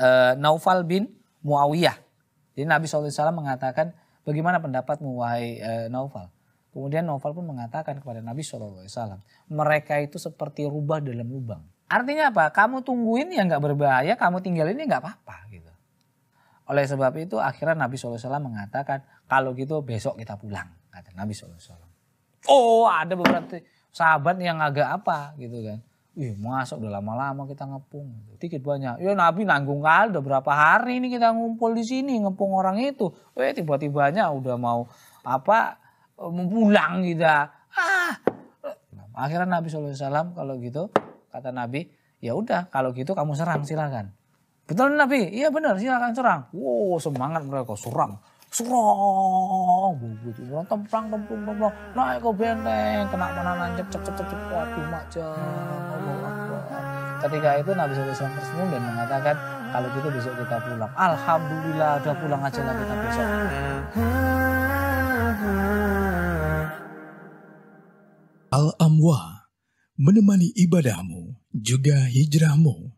Eh, Naufal bin Muawiyah. Jadi Nabi SAW mengatakan, bagaimana pendapatmu wahai e, Naufal? Kemudian Naufal pun mengatakan kepada Nabi SAW, mereka itu seperti rubah dalam lubang. Artinya apa? Kamu tungguin yang nggak berbahaya, kamu tinggalin ya nggak apa-apa gitu. Oleh sebab itu akhirnya Nabi SAW mengatakan, kalau gitu besok kita pulang. Kata Nabi SAW. Oh ada beberapa sahabat yang agak apa gitu kan. Ih, masuk udah lama-lama kita ngepung. Dikit banyak. Ya Nabi nanggung kali udah berapa hari ini kita ngumpul di sini ngepung orang itu. Eh tiba-tibanya udah mau apa pulang gitu. Ah. Akhirnya Nabi SAW kalau gitu kata Nabi, ya udah kalau gitu kamu serang silakan. Betul Nabi? Iya benar, silakan serang. Wow, semangat mereka serang surong bumbu bubut surong tempang tempung templang naik ke benteng kena panah nancep cep cep cep waduh macam ketika itu Nabi SAW tersenyum dan mengatakan kalau gitu besok kita pulang Alhamdulillah udah pulang aja lah kita besok Al-Amwa menemani ibadahmu juga hijrahmu